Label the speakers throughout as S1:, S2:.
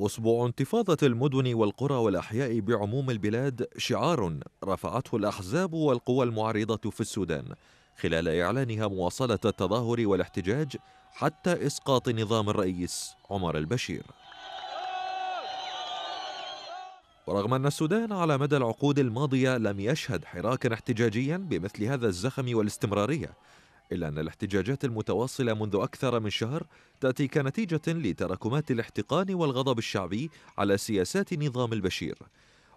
S1: أسبوع انتفاضة المدن والقرى والأحياء بعموم البلاد شعار رفعته الأحزاب والقوى المعارضة في السودان خلال إعلانها مواصلة التظاهر والاحتجاج حتى إسقاط نظام الرئيس عمر البشير ورغم أن السودان على مدى العقود الماضية لم يشهد حراكا احتجاجيا بمثل هذا الزخم والاستمرارية إلا أن الاحتجاجات المتواصلة منذ أكثر من شهر تأتي كنتيجة لتراكمات الاحتقان والغضب الشعبي على سياسات نظام البشير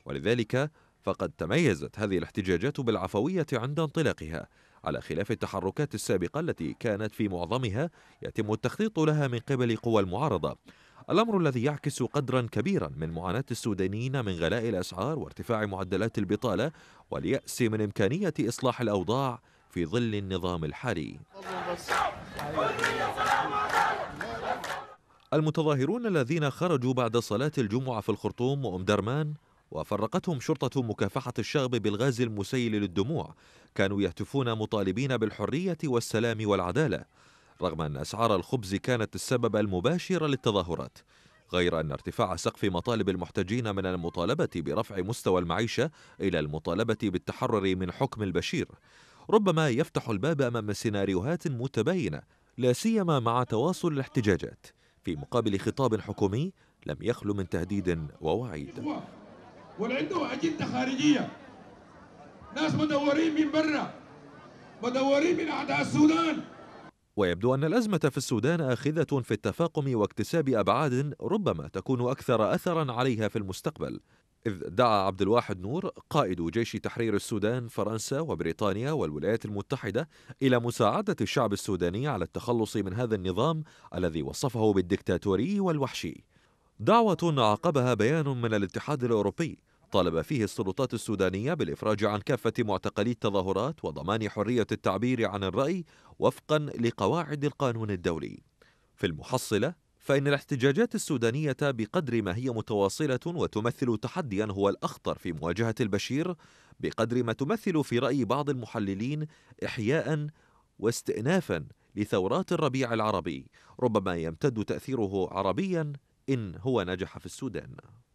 S1: ولذلك فقد تميزت هذه الاحتجاجات بالعفوية عند انطلاقها على خلاف التحركات السابقة التي كانت في معظمها يتم التخطيط لها من قبل قوى المعارضة الأمر الذي يعكس قدرا كبيرا من معاناة السودانيين من غلاء الأسعار وارتفاع معدلات البطالة واليأس من إمكانية إصلاح الأوضاع في ظل النظام الحالي المتظاهرون الذين خرجوا بعد صلاة الجمعة في الخرطوم وأم درمان وفرقتهم شرطة مكافحة الشغب بالغاز المسيل للدموع كانوا يهتفون مطالبين بالحرية والسلام والعدالة رغم أن أسعار الخبز كانت السبب المباشر للتظاهرات غير أن ارتفاع سقف مطالب المحتجين من المطالبة برفع مستوى المعيشة إلى المطالبة بالتحرر من حكم البشير ربما يفتح الباب أمام سيناريوهات متباينة لا سيما مع تواصل الاحتجاجات في مقابل خطاب حكومي لم يخلو من تهديد ووعيد والعنده أجندة خارجية ناس مدورين من برا مدورين من أعداء السودان ويبدو أن الأزمة في السودان آخذة في التفاقم واكتساب أبعاد ربما تكون أكثر أثرا عليها في المستقبل إذ دعا عبد الواحد نور قائد جيش تحرير السودان فرنسا وبريطانيا والولايات المتحدة إلى مساعدة الشعب السوداني على التخلص من هذا النظام الذي وصفه بالدكتاتوري والوحشي دعوة عقبها بيان من الاتحاد الأوروبي طالب فيه السلطات السودانية بالإفراج عن كافة معتقلي التظاهرات وضمان حرية التعبير عن الرأي وفقا لقواعد القانون الدولي في المحصلة فإن الاحتجاجات السودانية بقدر ما هي متواصلة وتمثل تحديا هو الأخطر في مواجهة البشير بقدر ما تمثل في رأي بعض المحللين إحياء واستئنافا لثورات الربيع العربي ربما يمتد تأثيره عربيا إن هو نجح في السودان